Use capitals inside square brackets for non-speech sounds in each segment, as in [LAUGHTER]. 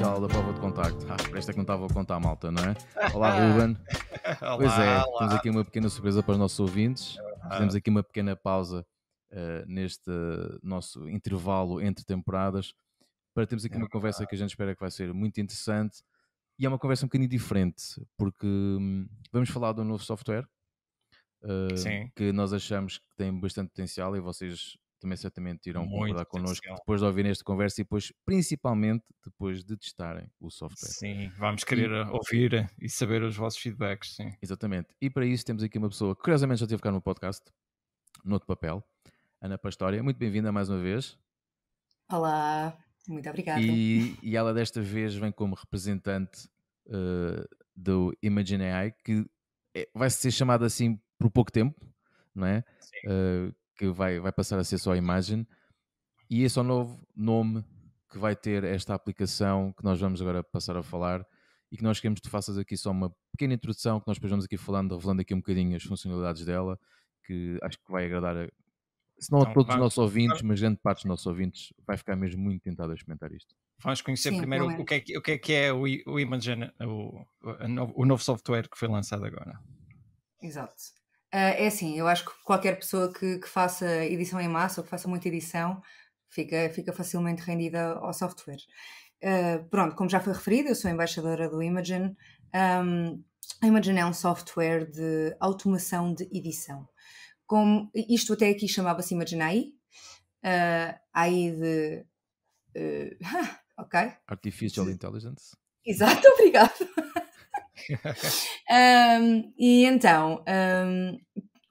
oficial da prova de contacto. Ah, esta que não estava a contar, malta, não é? Olá, [LAUGHS] Ruben. olá, pois é, olá. temos aqui uma pequena surpresa para os nossos ouvintes. Uhum. Temos aqui uma pequena pausa uh, neste nosso intervalo entre temporadas para termos aqui é uma conversa que a gente espera que vai ser muito interessante e é uma conversa um bocadinho diferente porque hum, vamos falar de um novo software uh, que nós achamos que tem bastante potencial e vocês também certamente irão Muito concordar connosco depois de ouvirem esta conversa e depois, principalmente, depois de testarem o software. Sim, vamos querer e... Eh, ouvir eh, e saber os vossos feedbacks, sim. Exatamente. E para isso temos aqui uma pessoa que curiosamente já teve cá no podcast, no outro papel, Ana Pastória. Muito bem-vinda mais uma vez. Olá, muito obrigada. E, e ela desta vez vem como representante uh, do Imagine AI, que vai ser chamada assim por pouco tempo, não é? Sim. Uh, que vai, vai passar a ser só a imagem, e esse é o novo nome que vai ter esta aplicação que nós vamos agora passar a falar e que nós queremos que tu faças aqui só uma pequena introdução, que nós depois vamos aqui falando, revelando aqui um bocadinho as funcionalidades dela, que acho que vai agradar, a, se não então, a todos os nossos ouvintes, mas grande parte dos nossos ouvintes vai ficar mesmo muito tentado a experimentar isto. Vamos conhecer Sim, primeiro o, que é, o que é que é o, o Imagine, o, o novo software que foi lançado agora. Exato. Uh, é assim, eu acho que qualquer pessoa que, que, faça edição em massa ou que faça muita edição fica, fica facilmente rendida ao software. Uh, pronto, como já foi referido, eu sou embaixadora do Imagine. Um, a Imagen é um software de automação de edição. Como, isto até aqui chamava-se Imagen AI, uh, ah, AI de. [LAUGHS] ok. Artificial Intelligence. Exato, [LAUGHS] obrigado um, e então, um,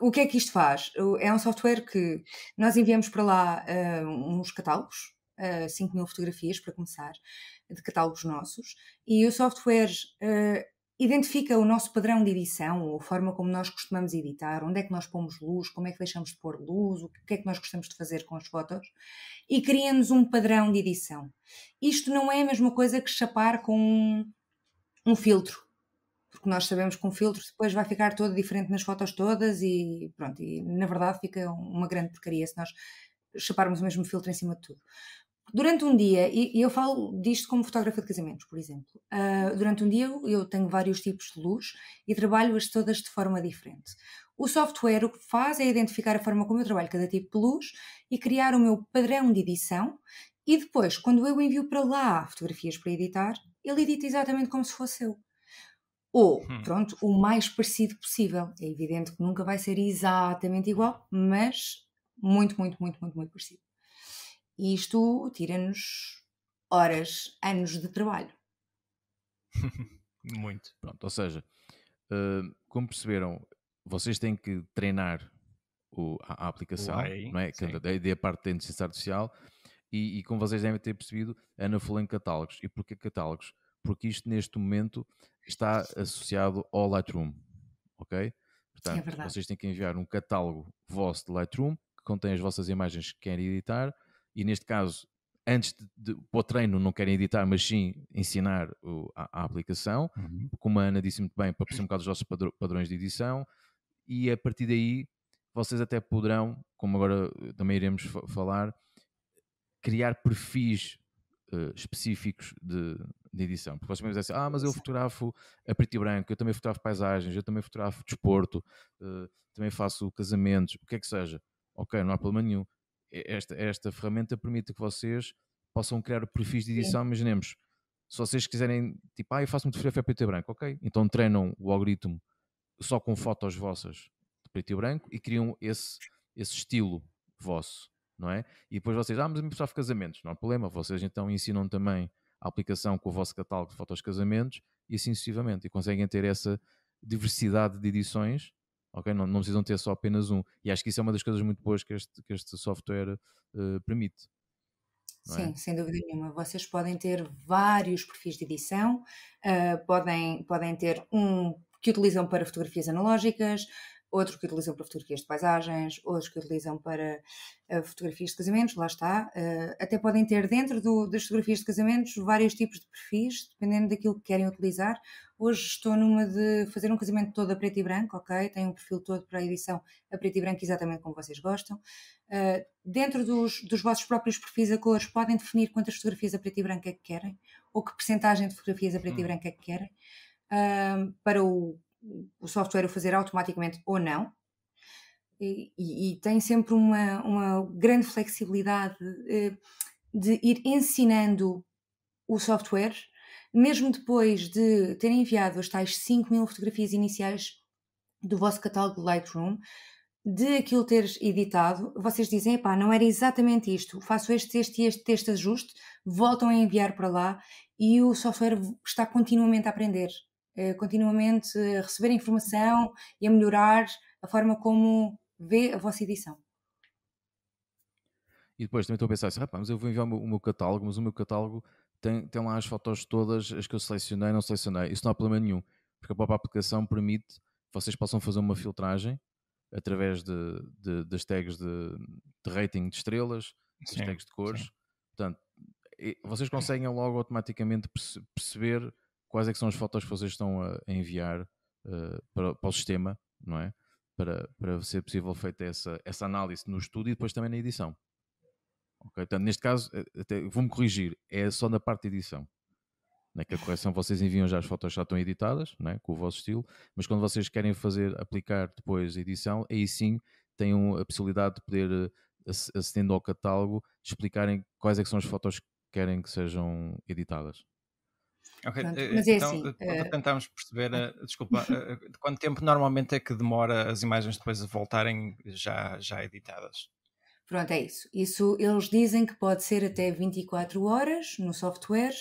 o que é que isto faz? É um software que nós enviamos para lá uh, uns catálogos, uh, ah, 5 mil fotografias para começar, de catálogos nossos, e o software uh, identifica o nosso padrão de edição, ou a forma como nós costumamos editar, onde é que nós pomos luz, como é que deixamos de pôr luz, o que é que nós gostamos de fazer com as fotos, e cria-nos um padrão de edição. Isto não é a mesma coisa que chapar com um, um filtro porque nós sabemos que um filtro depois vai ficar todo diferente nas fotos todas e pronto, e na verdade fica uma grande porcaria se nós chaparmos o mesmo filtro em cima de tudo. Durante um dia, e eu falo disto como fotógrafa de casamentos, por exemplo, uh, durante um dia eu tenho vários tipos de luz e trabalho-as todas de forma diferente. O software o que faz é identificar a forma como eu trabalho cada tipo de luz e criar o meu padrão de edição e depois, quando eu envio para lá fotografias para editar, ele edita exatamente como se fosse eu ou, hum. pronto, o mais parecido possível. É evidente que nunca vai ser exatamente igual, mas muito, muito, muito, muito, muito parecido. E isto tira-nos horas, anos de trabalho. [LAUGHS] muito. Pronto, ou seja, eh, como perceberam, vocês têm que treinar a, aplicação, Uai, não é? Que, é a parte da inteligência artificial. E, e como vocês devem ter percebido, Ana é falou em catálogos. E porquê catálogos? porque isto neste momento está associado ao Lightroom, ok? É Portanto, é vocês têm que enviar um catálogo vosso de Lightroom que contém as vossas imagens que querem editar e neste caso, antes de, de para o treino não querem editar, mas sim ensinar o, a, a, aplicação, uhum. como a Ana disse muito bem, para perceber um bocado os vossos padrões de edição e a partir daí vocês até poderão, como agora eh, também iremos falar, criar perfis uh, específicos de, de edição. Porque vocês podem dizer assim, ah, mas eu fotografo a preto e branco, eu também fotografo paisagens, eu também fotografo desporto, uh, também faço casamentos, o que é que seja. Ok, não há problema nenhum. Esta, esta ferramenta permite que vocês possam criar perfis de edição, imaginemos. Se vocês quiserem, tipo, ah, eu faço muito fotografia preto e branco, ok. Então treinam o algoritmo só com fotos vossas de preto e branco e criam esse, esse estilo vosso, não é? E depois vocês, ah, mas eu me fotografo casamentos, não há problema. Vocês então ensinam também a aplicação com o vosso catálogo de fotos de casamentos e assim sucessivamente. E conseguem ter essa diversidade de edições, ok? Não, não, precisam ter só apenas um. E acho que isso é uma das coisas muito boas que este, que este software uh, permite. É? Sim, é? sem dúvida nenhuma. Vocês podem ter vários perfis de edição, uh, podem, podem ter um que utilizam para fotografias analógicas, outros que utilizam para fotografias de paisagens, outros que utilizam para eh, fotografias de casamentos, lá está. Eh, até podem ter dentro do, das fotografias de casamentos vários tipos de perfis, dependendo daquilo que querem utilizar. Hoje estou numa de fazer um casamento todo a preto e branco, ok? Tenho um perfil todo para a edição a preto e branco, exatamente como vocês gostam. Uh, dentro dos, dos vossos próprios perfis a cores, podem definir quantas fotografias a preto e branco é que querem, ou que percentagem de fotografias a preto hum. e branco é que querem. Uh, para o o software o fazer automaticamente ou não. E, e, tem sempre uma, uma grande flexibilidade eh, de ir ensinando o software, mesmo depois de terem enviado as tais 5 mil fotografias iniciais do vosso catálogo Lightroom, de aquilo teres editado, vocês dizem, pá, não era exatamente isto, faço este, este e este, este ajuste, voltam a enviar para lá e o software está continuamente a aprender. Eh, continuamente a receber informação e a melhorar a forma como vê a vossa edição. E depois também estou a pensar assim, rapaz, mas eu vou enviar o meu, catálogo, mas o meu catálogo tem, tem lá as fotos todas, as que eu selecionei, não selecionei. Isso não há problema nenhum, porque a própria aplicação permite que vocês possam fazer uma filtragem através de, de das tags de, de, rating de estrelas, sim, das tags de cores. Sim. Portanto, vocês conseguem logo automaticamente perceber quais é que são as fotos que vocês estão a enviar uh, para, para, o sistema, não é? Para, para ser possível feita essa, essa análise no estudo e depois também na edição. Ok, portanto, neste caso, eh, vou-me corrigir, é só na parte de edição. Né, que a correção vocês enviam já as fotos já estão editadas, né, com o vosso estilo, mas quando vocês querem fazer, aplicar depois a edição, aí sim têm a possibilidade de poder, eh, acedendo ao catálogo, explicarem quais é que são as fotos que querem que sejam editadas. Okay. Pronto, eh, mas é então, assim. Uh... Eh, eh, Tentámos perceber, uh, desculpa, uh, quanto tempo normalmente é que demora as imagens depois a voltarem já, já editadas? Pronto, é isso. Isso eles dizem que pode ser até 24 horas no software.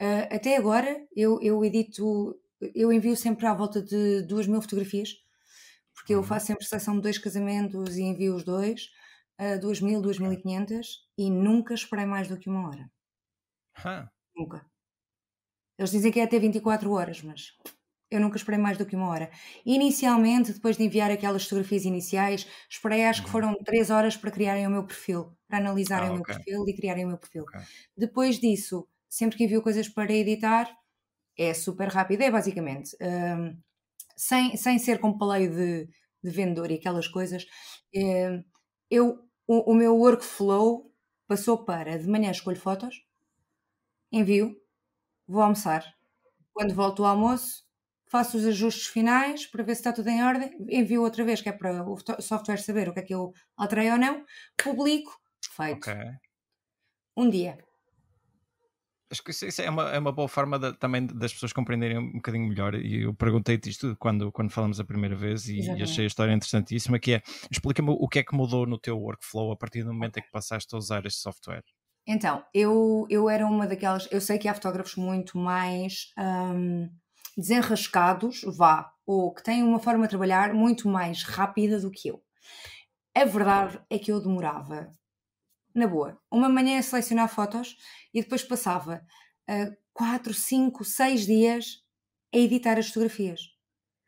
Uh, até agora eu, eu edito, eu envio sempre à volta de duas mil fotografias, porque eu uhum. faço sempre seleção de dois casamentos e envio os dois, uh, duas mil, duas mil e quinhentas, e nunca esperei mais do que uma hora. Huh. Nunca. Eles dizem que é até 24 horas, mas eu nunca esperei mais do que uma hora. Inicialmente, depois de enviar aquelas fotografias iniciais, esperei acho que uhum. foram 3 horas para criarem o meu perfil, para analisarem ah, o meu okay. perfil e criarem o meu perfil. Okay. Depois disso, sempre que envio coisas para editar, é super rápido, é basicamente. Um, sem, sem ser com paleio de, de vendedor e aquelas coisas, um, eu, o, o meu workflow passou para de manhã escolho fotos, envio, vou almoçar. Quando volto ao almoço, faço os ajustes finais para ver se está tudo em ordem, envio outra vez, que é para o software saber o que é que eu alterei ou não, publico, feito. Okay. Um dia. Acho que isso, é, uma, é uma boa forma de, também das pessoas compreenderem um bocadinho melhor. E eu perguntei-te isto quando, quando falamos a primeira vez e, e achei a história interessantíssima, que é, explica-me o que é que mudou no teu workflow a partir do momento em que passaste a usar este software. Então, eu, eu era uma daquelas. Eu sei que há fotógrafos muito mais hum, desenrascados, vá, ou que têm uma forma de trabalhar muito mais rápida do que eu. A verdade é que eu demorava, na boa, uma manhã a selecionar fotos e depois passava uh, 4, 5, 6 dias a editar as fotografias.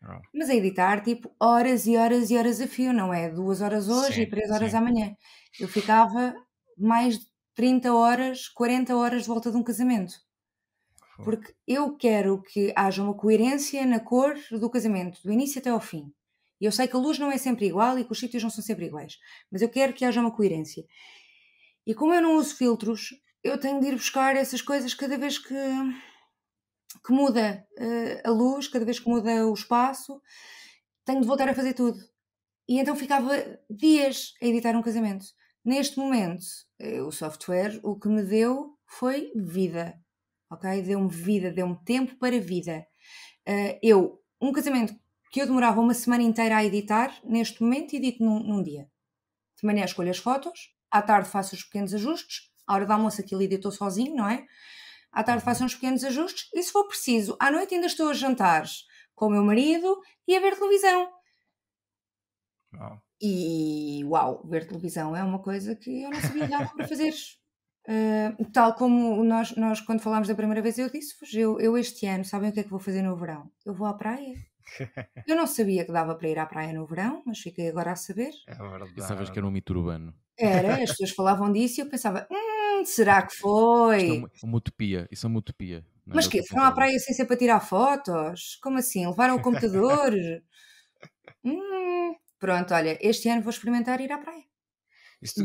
Oh. Mas a editar, tipo, horas e horas e horas a fio, não é? Duas horas hoje sim, e três horas sim. amanhã. Eu ficava mais de 30 horas, 40 horas de volta de um casamento. Porque eu quero que haja uma coerência na cor do casamento, do início até ao fim. E eu sei que a luz não é sempre igual e que os sítios não são sempre iguais, mas eu quero que haja uma coerência. E como eu não uso filtros, eu tenho de ir buscar essas coisas cada vez que, que muda uh, a luz, cada vez que muda o espaço, tenho de voltar a fazer tudo. E então ficava dias a editar um casamento. Neste momento, eh, o software, o que me deu foi vida, ok? Deu-me vida, deu-me tempo para vida. Uh, eu, um casamento que eu demorava uma semana inteira a editar, neste momento edito num, num dia. De manhã escolho as fotos, à tarde faço os pequenos ajustes, à hora do almoço aquilo editou sozinho, não é? À tarde faço uns pequenos ajustes e se for preciso, à noite ainda estou a jantar com o meu marido e a ver televisão. E uau, ver televisão é uma coisa que eu não sabia nada para fazer. Uh, [LAUGHS] tal como nós, nós, quando falámos da primeira vez, eu disse-vos: eu, eu este ano, sabem o que é que vou fazer no verão? Eu vou à praia. [LAUGHS] Eu não sabia que dava para ir à praia no verão, mas fiquei agora a saber. É verdade. Pensavas que era um mito urbano. Era, as pessoas falavam disso e eu pensava, hum, será que foi? Isto é uma, é uma utopia, isso é uma utopia. Não é? mas que foram à praia sem ser para tirar fotos? Como assim? Levaram o computador? [LAUGHS] hum, Pronto, olha, este ano vou experimentar ir à praia.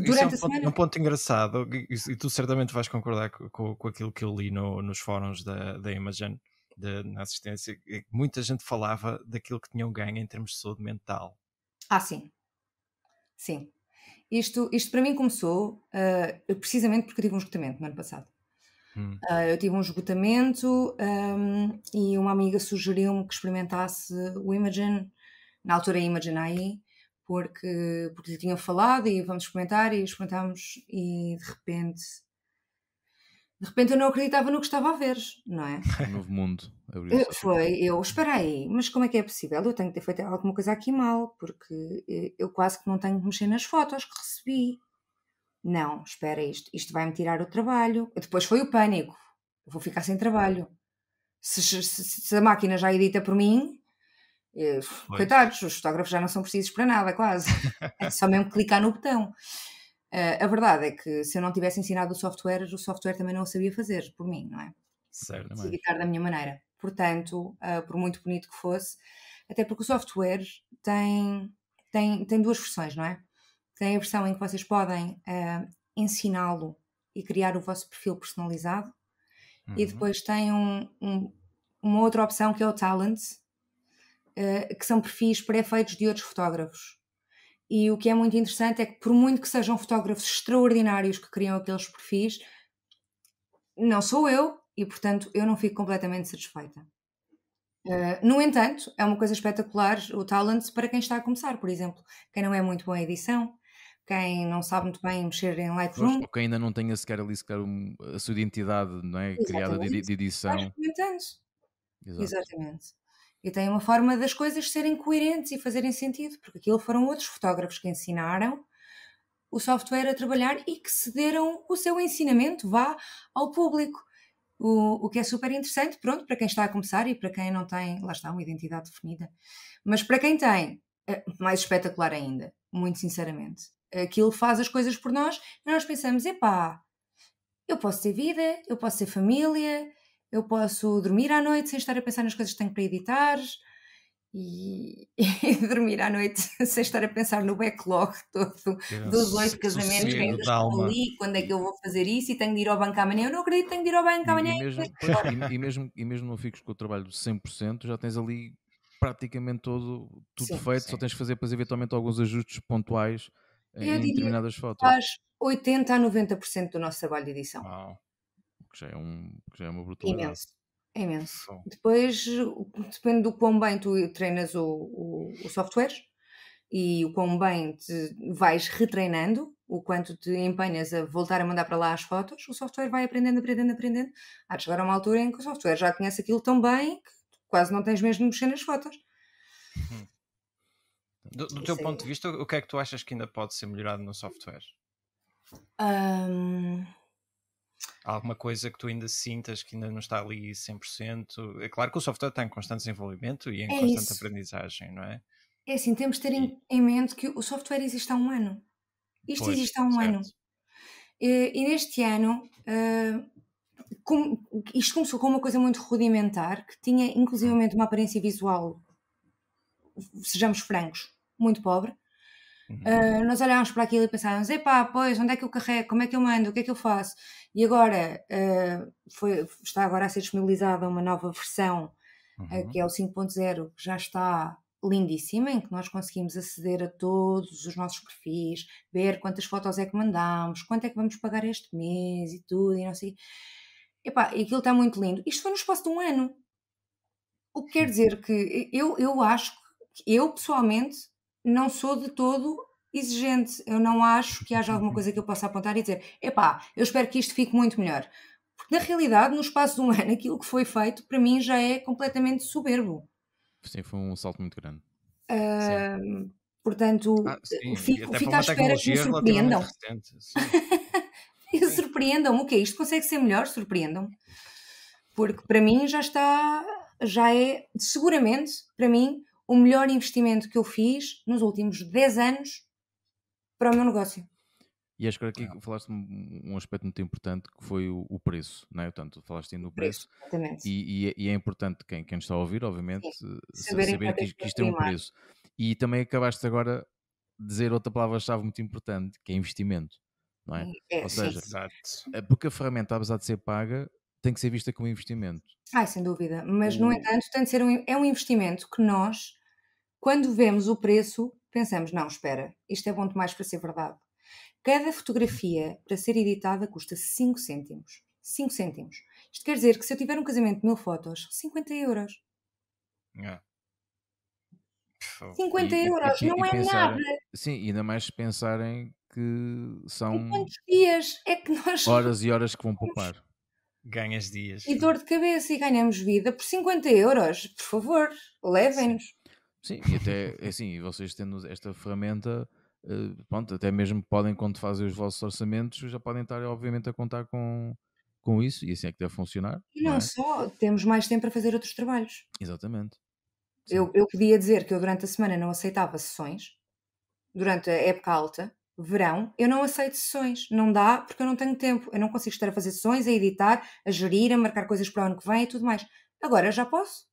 Durante isso é um, a ponto, é um ponto engraçado, e, tu certamente vais concordar com, com, com aquilo que eu li no, nos fóruns da, da Imagine, de, na assistência, muita gente falava daquilo que tinham ganho em termos de saúde mental. Ah, sim. Sim. Isto, isto para mim começou uh, precisamente porque tive um esgotamento no ano passado. Hum. Uh, eu tive um esgotamento um, e uma amiga sugeriu-me que experimentasse o Imagine, na altura Imagine AI, porque, porque lhe tinha falado e vamos comentar e experimentámos e de repente de repente eu não acreditava no que estava a ver, não é? Um [LAUGHS] novo mundo. Eh, assim. Foi, eu, espera aí, mas como é que é possível? Eu tenho que ter feito alguma coisa aqui mal, porque eh, eu quase que não tenho que mexer nas fotos que recebi. Não, espera isto, isto vai-me tirar o trabalho. Depois foi o pânico, eu vou ficar sem trabalho. Se, se, se a máquina já edita é por mim, eh, coitados, os fotógrafos já não são precisos para nada, quase. [LAUGHS] É só mesmo clicar no botão. Uh, a verdade é que se eu não tivesse ensinado o software, o software também não o sabia fazer por mim, não é? Certo, mas... da minha maneira. Portanto, uh, por muito bonito que fosse, até porque o software tem, tem, tem duas versões, não é? Tem a versão em que vocês podem uh, ensiná-lo e criar o vosso perfil personalizado, uhum. e depois tem um, um, uma outra opção que é o Talent, eh, que são perfis pré-feitos de outros fotógrafos. E o que é muito interessante é que, por muito que sejam fotógrafos extraordinários que criam aqueles perfis, não sou eu e, portanto, eu não fico completamente satisfeita. Uh, no entanto, é uma coisa espetacular o talent para quem está a começar, por exemplo, quem não é muito bom em edição, quem não sabe muito bem mexer em Lightroom. Ou quem ainda não tenha sequer ali sequer um, a sua identidade não é? criada de, de edição. Exatamente. Exato. Exatamente e tem uma forma das coisas serem coerentes e fazerem sentido, porque aquilo foram outros fotógrafos que ensinaram o software a trabalhar e que cederam o seu ensinamento vá ao público. O, o que é super interessante, pronto, para quem está a começar e para quem não tem, lá está, uma identidade definida. Mas para quem tem, é mais espetacular ainda, muito sinceramente. Aquilo faz as coisas por nós e nós pensamos: epá, eu posso ter vida, eu posso ter família, eu posso dormir à noite sem estar a pensar nas coisas que tenho para editar e, [LAUGHS] e dormir à noite [LAUGHS] sem estar a pensar no backlog todo dos oito casamentos que ainda ali, quando é que eu vou fazer isso e tenho de ir ao banco amanhã. Eu não acredito tenho de ir ao banco amanhã. E, e, mesmo, [LAUGHS] e, mesmo, e mesmo não fiques com o trabalho de 100%, já tens ali praticamente todo, tudo sim, feito, sim. só tens de fazer depois eventualmente alguns ajustes pontuais em, determinadas fotos. Faz 80 a 90% do nosso trabalho de edição que já é, um, já é uma brutalidade. Imenso. É imenso. Bom. Depois depende do quão bem tu treinas o, o, o software e o quão bem te vais retreinando, o quanto te empenhas a voltar a mandar para lá as fotos, o software vai aprendendo, aprendendo, aprendendo, há de chegar a uma altura em que o software já conhece aquilo tão bem que quase não tens mesmo de mexer nas fotos. Uhum. Do, do teu é ponto de vista, o que é que tu achas que ainda pode ser melhorado no software? Um, alguma coisa que tu ainda sintas que ainda não está ali 100%. É claro que o software está em constante desenvolvimento e em é constante isso. aprendizagem, não é? É assim, temos de ter em mente que o software existe há um ano. Isto pois, existe há um certo. ano. E, e, neste ano, uh, com, isto começou com uma coisa muito rudimentar, que tinha inclusivamente uma aparência visual, sejamos francos, muito pobre. Uh, nós olhámos para aquilo e pensávamos: epá, pois, onde é que eu carrego? Como é que eu mando? O que é que eu faço? E agora uh, foi, está agora a ser disponibilizada uma nova versão, ah, uhum. uh, que é o 5.0, que já está lindíssima, em que nós conseguimos aceder a todos os nossos perfis, ver quantas fotos é que mandámos, quanto é que vamos pagar este mês e tudo, e não sei. Epá, aquilo está muito lindo. Isto foi no espaço de um ano. O que quer dizer que eu, eu acho que eu pessoalmente não sou de todo exigente. Eu não acho que haja alguma coisa que eu possa apontar e dizer, epá, eu espero que isto fique muito melhor. Porque na realidade, no espaço de um [LAUGHS] ano, aquilo que foi feito, para mim, já é completamente soberbo. Sim, foi um salto muito grande. Uh, portanto, ah, fico, fico à espera que me surpreendam. [LAUGHS] surpreendam-me, o que isto? Consegue ser melhor? Surpreendam-me. Porque para mim já está, já é, seguramente, para mim, o melhor investimento que eu fiz nos últimos 10 anos para o meu negócio. E acho que aqui falaste um aspecto muito importante que foi o, preço, não é? Portanto, falaste ainda do preço. preço e, e, é, e, é importante quem, quem está a ouvir, obviamente, Sim, saber, saber é que, que isto tem é um preço. E também acabaste agora de dizer outra palavra-chave muito importante, que é investimento, não é? é Ou seja, é porque a ferramenta, apesar de ser paga, tem que ser vista como investimento. Ah, sem dúvida. Mas, no entanto, tem de ser um, é um investimento que nós quando vemos o preço, pensamos: não, espera, isto é bom demais para ser verdade. Cada fotografia para ser editada custa 5 cêntimos. 5 cêntimos. Isto quer dizer que se eu tiver um casamento de mil fotos, 50 euros. É. Ah. 50 e, euros, e, não e é pensar, nada. Sim, ainda mais se pensarem que são. quantos dias é que nós. [LAUGHS] Horas e horas que vão poupar. Ganhas dias. E dor de cabeça e ganhamos vida por 50 euros. Por favor, levem-nos. Sim, e até é assim, vocês tendo esta ferramenta, eh, pronto, até mesmo podem, quando fazem os vossos orçamentos, já podem estar, obviamente, a contar com, com isso, e assim é que deve funcionar. E não, não é? só, temos mais tempo para fazer outros trabalhos. Exatamente. Eu, eu podia dizer que eu durante a semana não aceitava sessões, durante a época alta, verão, eu não aceito sessões. Não dá porque eu não tenho tempo. Eu não consigo estar a fazer sessões, a editar, a gerir, a marcar coisas para o ano que vem e tudo mais. Agora já posso.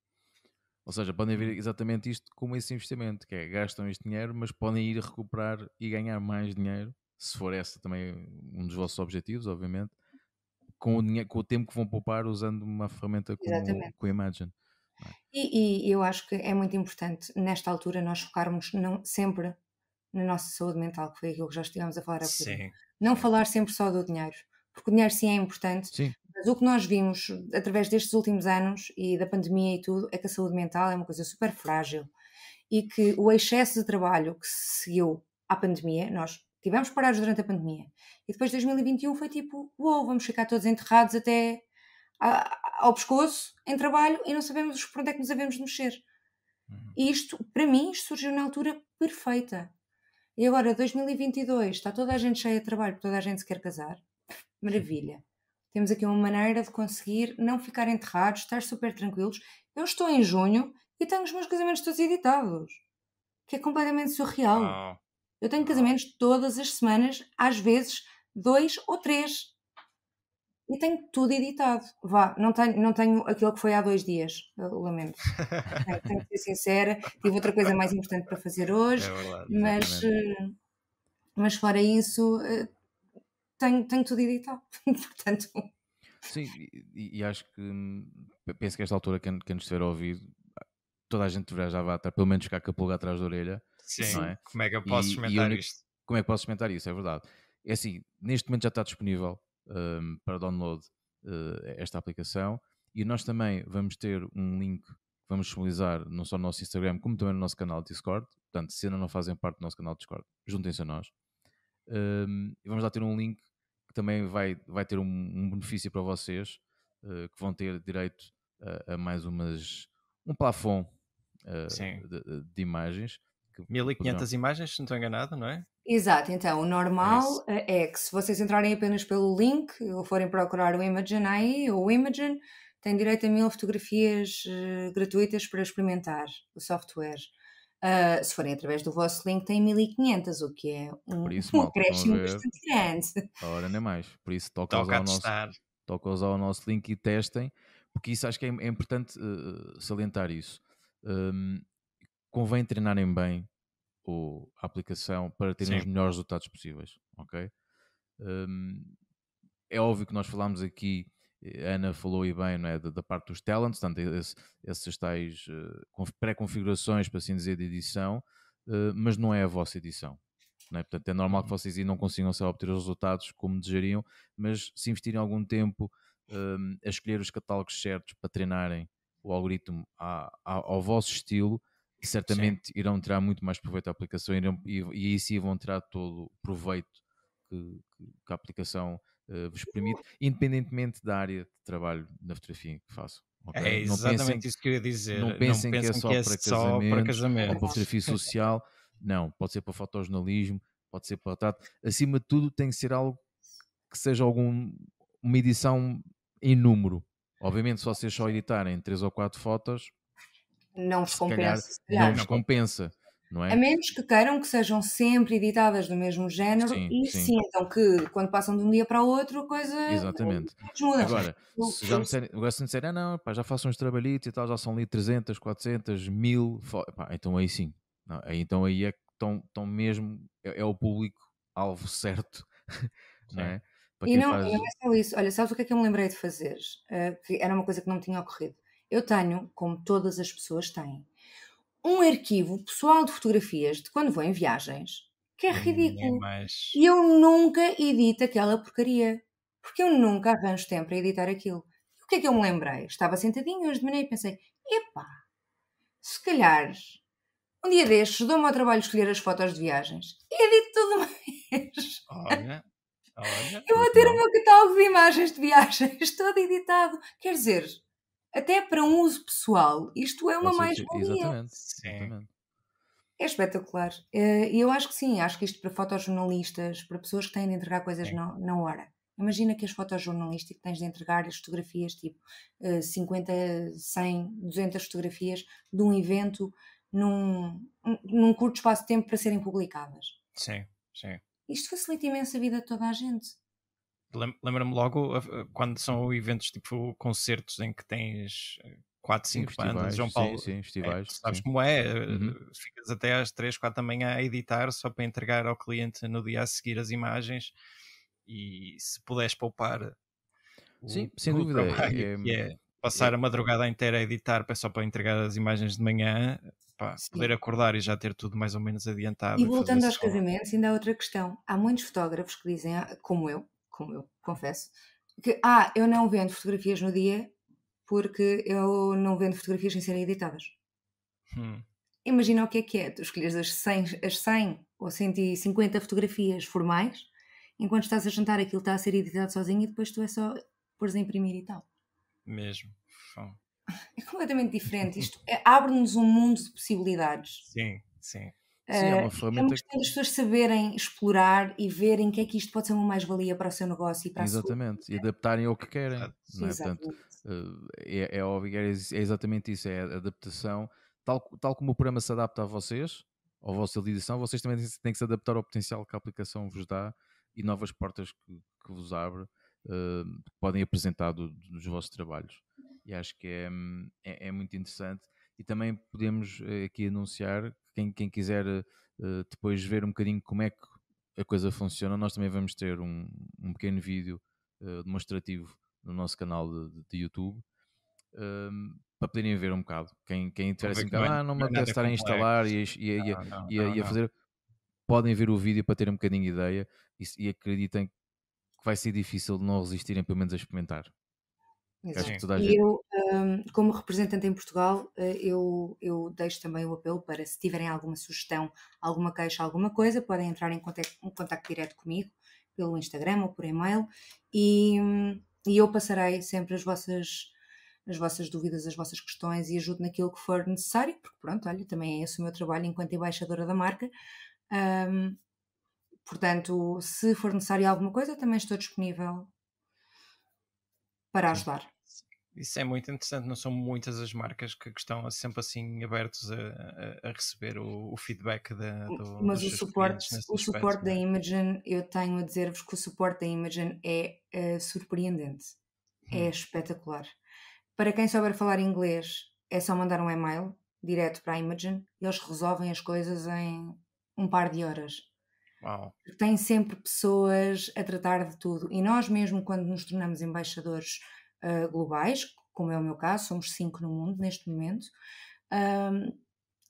Ou seja, podem ver exatamente isto como esse investimento, que é gastam este dinheiro, mas podem ir recuperar e ganhar mais dinheiro, se for esse também um dos vossos objetivos, obviamente, com o, dinheiro, com o tempo que vão poupar usando uma ferramenta como, o Imagine. É? E, e, eu acho que é muito importante, nesta altura, nós focarmos não, sempre na nossa saúde mental, que foi aquilo que já estivemos a falar há pouco. Não falar sempre só do dinheiro, porque o dinheiro sim é importante, sim. Mas o que nós vimos através destes últimos anos e da pandemia e tudo é que a saúde mental é uma coisa super frágil e que o excesso de trabalho que se seguiu à pandemia, nós tivemos parados durante a pandemia e depois de 2021 foi tipo, uou, wow, vamos ficar todos enterrados até ao pescoço em trabalho e não sabemos por onde é que nos devemos mexer. Uhum. E isto, para mim, isto surgiu na altura perfeita. E agora, 2022, está toda a gente cheia de trabalho, toda a gente se quer casar. Maravilha. Temos aqui uma maneira de conseguir não ficar enterrados, estar super tranquilos. Eu estou em junho e tenho os meus casamentos todos editados, que é completamente surreal. Eu tenho casamentos todas as semanas, às vezes dois ou três. E tenho tudo editado. Vá, não tenho, não tenho aquilo que foi há dois dias, lamento. tenho, tenho que ser sincera, tive outra coisa mais importante para fazer [LAUGHS] é hoje, é verdade, mas, eh, mas fora isso, eh, tenho, tenho tudo editado. [LAUGHS] Portanto. Sim, e, e, acho que hum, penso que esta altura, quem, quem nos tiver ouvido, toda a gente já vai estar pelo menos ficar com a pulga atrás da orelha. Sim, é? como é que eu posso experimentar isto? Como é que posso experimentar isso? É verdade. É assim, neste momento já está disponível um, para download uh, esta aplicação e nós também vamos ter um link que vamos disponibilizar não só no nosso Instagram, como também no nosso canal Discord. Portanto, se ainda não fazem parte do nosso canal Discord, juntem-se a nós. Um, e vamos lá ter um link também vai, vai ter um, um benefício para vocês, uh, que vão ter direito a, a mais umas um plafond uh, de, de, imagens. 1500 poderão... imagens, se não estou enganado, não é? Exato, então o normal é, é, que se vocês entrarem apenas pelo link ou forem procurar o Imagen aí ou o Imagen, têm direito a mil fotografias uh, gratuitas para experimentar o software. Uh, se forem através do vosso link, tem 1500, o que é um, acréscimo crescimento bastante grande. [LAUGHS] Ora, nem é mais. Por isso, toca, ao nosso, toca usar o nosso link e testem, porque isso acho que é, é importante uh, salientar isso. Um, convém treinarem bem o, a aplicação para terem Sim. os melhores resultados possíveis, ok? Um, é óbvio que nós falámos aqui Ana falou aí bem é? da, da, parte dos talents, portanto, esse, esses tais uh, pré-configurações, para assim dizer, de edição, uh, mas não é a vossa edição. É? Portanto, é normal que uhum. vocês aí não consigam só obter os resultados como desejariam, mas se investirem algum tempo um, ehm, a escolher os catálogos certos para treinarem o algoritmo ao vosso estilo, certamente sim. irão tirar muito mais proveito da aplicação irão, e, e aí sim vão tirar todo o proveito que, que, que a aplicação eh, vos permite, independentemente da área de trabalho na fotografia que faço. Okay? É exatamente isso que eu ia dizer. Não pensem, não pensem que é só, que é para, só para casamento ou para fotografia [LAUGHS] social. Não, pode ser para fotojornalismo, pode ser para retrato. Acima de tudo, tem que ser algo que seja algum, uma edição em número. Obviamente, se vocês só editarem 3 ou 4 fotos, não vos compensa. Calhar, não vos compensa. É? A menos que queiram que sejam sempre editadas do mesmo género sim, e sim. sintam que quando passam de um dia para o outro a coisa Exatamente. muda. Agora, se já me disserem, agora ah, não, pá, já faço uns trabalhitos e tal, já são ali 300, 400, 1000, pá, então aí sim. Não, aí, então aí é que estão, mesmo, é, é, o público alvo [LAUGHS] certo, não é? e não, faz... não é só isso. Olha, sabes o que é que eu me lembrei de fazer? Uh, que era uma coisa que não tinha ocorrido. Eu tenho, como todas as pessoas têm, um arquivo pessoal de fotografias de quando vou em viagens, que é ridículo. É mais... E eu nunca edito aquela porcaria, porque eu nunca arranjo tempo para editar aquilo. o que é que eu me lembrei? Estava sentadinho hoje de manhã e pensei, epá, se calhar um dia destes dou-me ao trabalho de escolher as fotos de viagens e edito tudo mais. Olha, olha. Eu vou ter o meu catálogo de imagens de viagens [LAUGHS] todo editado. Quer dizer, até para um uso pessoal, isto é uma mais-valia. Exatamente, É espetacular. Eh, e eu acho que sim, acho que isto para fotojornalistas, para pessoas que têm de entregar coisas na, na hora. Imagina que as fotos jornalísticas tens de entregar as fotografias, tipo 50, 100, 200 fotografias de um evento num, num curto espaço de tempo para serem publicadas. Sim, sim. Isto facilita imenso a vida de toda a gente. Lembra-me logo quando são eventos tipo concertos em que tens 4, eh, 5 bandas, João Paulo. Sim, sim, festivais. É, sabes sim. como é? Eh, uhum. Ficas até às 3, 4 da manhã a editar só para entregar ao cliente no dia a seguir as imagens e se puderes poupar. Sim, o, sem o dúvida. É, é, é, passar a madrugada inteira a editar só para entregar as imagens de manhã, se poder acordar e já ter tudo mais ou menos adiantado. E voltando aos casamentos, ainda há outra questão. Há muitos fotógrafos que dizem, ah, como eu, como eu confesso, que ah, eu não vendo fotografias no dia porque eu não vendo fotografias sem serem editadas. Hum. Imagina o que é que é, tu escolheres as 100, as 100 ou 150 fotografias formais, enquanto estás a jantar aquilo está a ser editado sozinho e depois tu é só pôres a imprimir e tal. Mesmo. É completamente diferente. Isto é, abre-nos um mundo de possibilidades. Sim, sim. Sim, é eh, uma ferramenta. é que... as pessoas saberem explorar e verem que é que isto pode ser uma mais-valia para o seu negócio e para Exatamente, a sua. e adaptarem ao que querem. Não é? Portanto, eh, é, é óbvio, é, é exatamente isso, é a adaptação. Tal, tal como o programa se adapta a vocês, à vossa lidação, vocês também têm que se adaptar ao potencial que a aplicação vos dá e novas portas que, que vos abre, uh, que podem apresentar do, dos vossos trabalhos. E acho que é, hum, é, é, muito interessante. E também podemos aqui anunciar quem, quem quiser uh, depois ver um bocadinho como é que a coisa funciona, nós também vamos ter um, um pequeno vídeo uh, demonstrativo no nosso canal de, de YouTube um, ehm, para poderem ver um bocado. Quem, quem tiver assim, não, ah, não me é apetece estar a instalar e, a fazer, podem ver o vídeo para ter um bocadinho de ideia e, e acreditem que vai ser difícil de não resistirem, pelo menos a experimentar. Acho que toda a gente... eu, um, como representante em Portugal, eh, eu, eu, deixo também o apelo para, se tiverem alguma sugestão, alguma queixa, alguma coisa, podem entrar em contacto, um contacto direto comigo, pelo Instagram ou por e-mail, e, e eu passarei sempre as vossas as vossas dúvidas, as vossas questões e ajudo naquilo que for necessário, porque pronto, olha, também é esse o meu trabalho enquanto embaixadora da marca. Um, portanto, se for necessário alguma coisa, também estou disponível para ajudar. Isso é muito interessante, não são muitas as marcas que, que estão sempre assim abertos a, a, receber o, o, feedback da, do, Mas o suporte, o suporte da é? Imagen, eu tenho a dizer-vos que o suporte da Imagen é uh, surpreendente, é hum. é espetacular. Para quem souber falar inglês, é só mandar um e-mail direto para a Imagen e eles resolvem as coisas em um par de horas. Uau. Tem sempre pessoas a tratar de tudo e nós mesmo quando nos tornamos embaixadores uh, globais, como é o meu caso, somos cinco no mundo neste momento,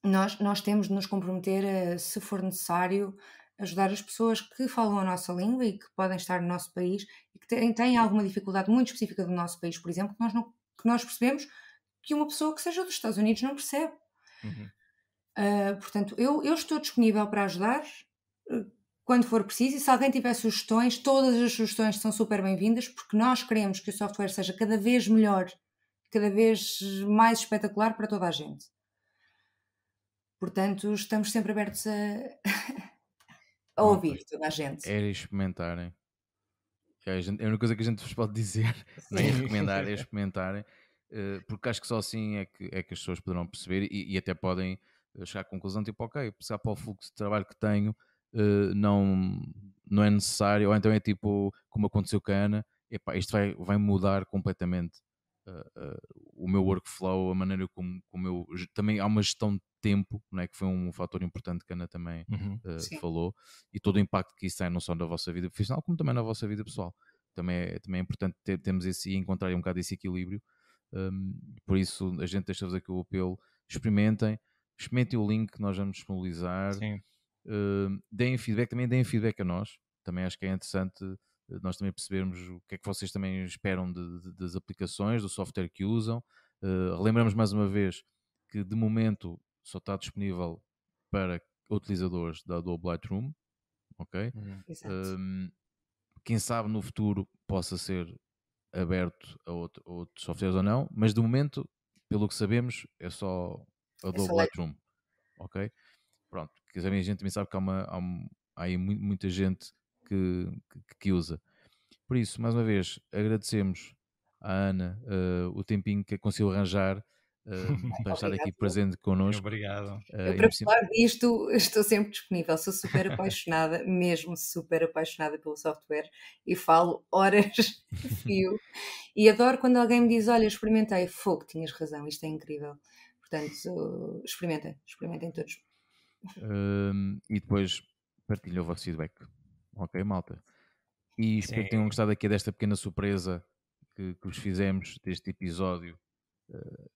nós, nós temos de nos comprometer a, se for necessário, ajudar as pessoas que falam a nossa língua e que podem estar no nosso país e que têm, têm alguma dificuldade muito específica do nosso país, por exemplo, que nós, não, que nós percebemos que uma pessoa que seja dos Estados Unidos não percebe. Uhum. Uh, portanto, eu, eu estou disponível para ajudar eh, quando for preciso. E se alguém tiver sugestões, todas as sugestões são super bem-vindas, porque nós queremos que o software seja cada vez melhor, cada vez mais espetacular para toda a gente. Portanto, estamos sempre abertos a, [LAUGHS] a ouvir toda a gente. É experimentarem. É, é a única coisa que a gente vos pode dizer, [LAUGHS] nem é, é recomendar, é experimentarem, eh, porque acho que só assim é que, é que as pessoas poderão perceber e, e até podem eh, chegar à conclusão, tipo, ok, precisar para o fluxo de trabalho que tenho, eh, não, não é necessário, ou então é tipo como aconteceu com a Ana, epá, isto vai, vai mudar completamente uh, uh, o meu workflow, a maneira como, como eu. Também há uma gestão de tempo, não é? que foi um fator importante que a Ana também uhum. falou, e todo o impacto que isso tem, é, não só na vossa vida profissional, como também na vossa vida pessoal. Também é, também é importante ter, termos esse, encontrar um bocado esse equilíbrio. Um, ehm, por isso, a gente deixa-vos aqui o apelo: experimentem, experimentem o link que nós vamos disponibilizar. Sim. Hum, deem feedback, também deem feedback a nós. Também acho que é interessante eh, nós também percebermos o que é que vocês também esperam de, de, das aplicações, do software que usam. Eh, lembramos mais uma vez que de momento só está disponível para utilizadores da Adobe Lightroom, ok? Uhum. Hum, quem sabe no futuro possa ser aberto a, outro, outros softwares ou não, mas de momento, pelo que sabemos, é só Adobe é só Lightroom, ok? Pronto, que também a gente também sabe que há, uma, há, há aí muita gente que, que, que, usa. Por isso, mais uma vez, agradecemos à Ana uh, o tempinho que conseguiu arranjar Uh, [LAUGHS] para estar aqui presente connosco. Obrigado. Uh, eu, para falar disto, estou sempre disponível. Sou super [LAUGHS] apaixonada, mesmo super apaixonada pelo software e falo horas de fio. [LAUGHS] e adoro quando alguém me diz: Olha, experimentei. Fogo, tinhas razão, isto é incrível. Portanto, experimentem, experimentem todos um, e depois partilho o vosso feedback. Ok, malta? E espero Sim. que tenham gostado aqui desta pequena surpresa que, que vos fizemos deste episódio, uh,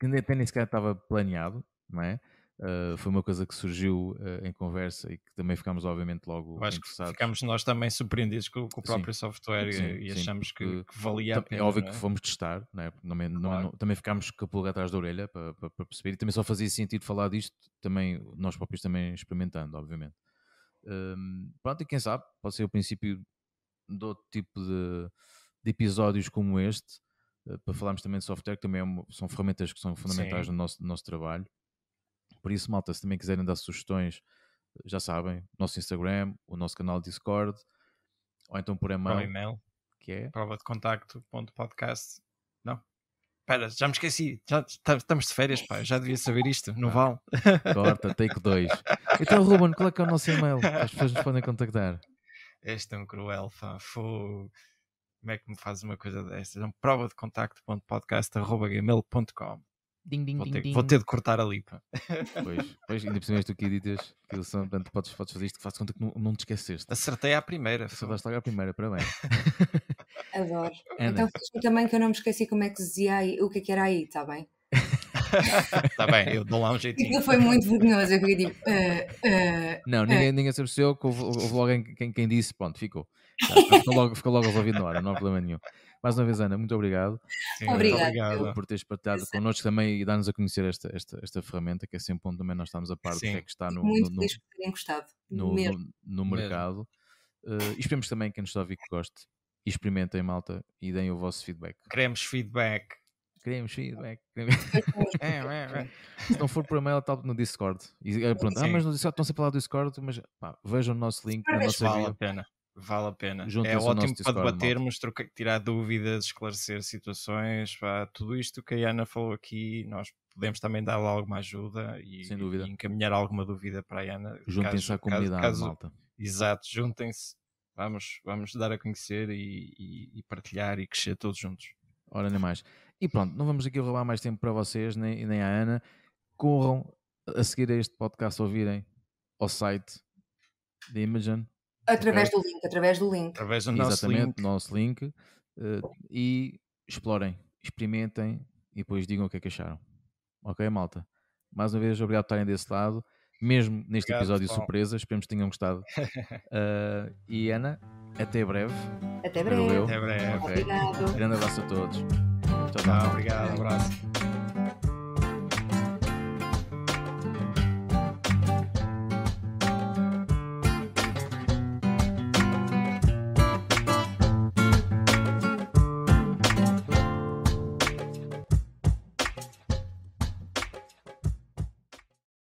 que nem sequer estava planeado, não é? Eh, foi uma coisa que surgiu uh, em conversa e que também ficámos, obviamente, logo acho interessados. Que ficámos nós também surpreendidos com, com o próprio sim, software sim, e, sim, achamos que, eh, que, valia a é pena. É óbvio é? que fomos testar, né? não, é? é não, claro. não, também ficámos com a pulga atrás da orelha para, para, para, perceber e também só fazia sentido falar disto, também nós próprios também experimentando, obviamente. Um, ehm, pronto, e quem sabe, pode ser o princípio de outro tipo de, de episódios como este, uh, para falarmos também de software, que também é uma, são ferramentas que são fundamentais no nosso, no nosso trabalho. Por isso, malta, se também quiserem dar sugestões, já sabem, o nosso Instagram, o nosso canal Discord, ou então por e-mail. Por e-mail. Que é? Prova de contacto.podcast. Não. Espera, já me esqueci. Já, tá, estamos de férias, pá. Já devia saber isto. Não ah, vale. [LAUGHS] Corta, take 2. Então, Ruben, qual é que é o nosso e-mail? [LAUGHS] As pessoas nos podem contactar. este é um cruel, pá. Fogo. Como é que me faz uma coisa destas? Então, é prova de contacto.podcast.gmail.com Ding, ding, vou, ter, ding, vou ter de cortar ali. Pois, [LAUGHS] pois ainda por cima és tu que editas aquilo som, portanto podes, podes fazer isto que conta que não, não te esqueceste. Acertei à primeira. Acertaste logo à primeira, parabéns. [LAUGHS] Adoro. Ana. Então também que eu não me esqueci como é que dizia aí, o que, é que era aí, está bem? Está [LAUGHS] bem, eu dou lá um jeitinho. Aquilo foi muito vergonhoso, eu fiquei tipo. Uh, uh, não, ninguém, uh. ninguém se percebeu, houve, houve logo quem, quem, disse, pronto, ficou. Tá, ficou, logo, ficou logo resolvido na hora, não há problema nenhum. Mais uma vez, Ana, muito obrigado. Sim, obrigado. obrigado. Por teres partilhado Exato. connosco também e dar-nos a conhecer esta, esta, esta ferramenta, que é sempre onde também nós estamos a par do que é que está no, muito no, no, no, no, no mercado. Uh, e esperemos também que nos a ouvir que goste. E experimentem, malta, e deem o vosso feedback. Queremos feedback. Queremos feedback. É é, é, Se não for por e-mail, está no Discord. E, eh, pronto, ah, mas no Discord estão sempre a falar do Discord, mas pá, vejam o nosso link na nossa vale a pena vale a pena. é ótimo para debatermos, trocar, tirar dúvidas, esclarecer situações, pá, tudo isto que a Ana falou aqui, nós podemos também dar alguma ajuda e, e, encaminhar alguma dúvida para a Ana. Juntem-se à comunidade, caso, malta. Exato, juntem-se. Vamos, vamos dar a conhecer e, e, e partilhar e crescer todos juntos. Ora, nem mais. E pronto, não vamos aqui roubar mais tempo para vocês, nem, nem a Ana. Corram a seguir a este podcast, ouvirem ao site da Imogen Através do link, através do link. Através do nosso Exatamente, link. nosso link. Uh, e explorem, experimentem e depois digam o que é que acharam. Ok, malta? Mais uma vez, obrigado por estarem desse lado, mesmo neste obrigado, episódio de surpresa. Esperemos que tenham gostado. Uh, [LAUGHS] e Ana, até breve. Até breve. Até breve. Okay. Obrigado. Grande abraço a todos. Tchau, tchau. Não, obrigado, abraço.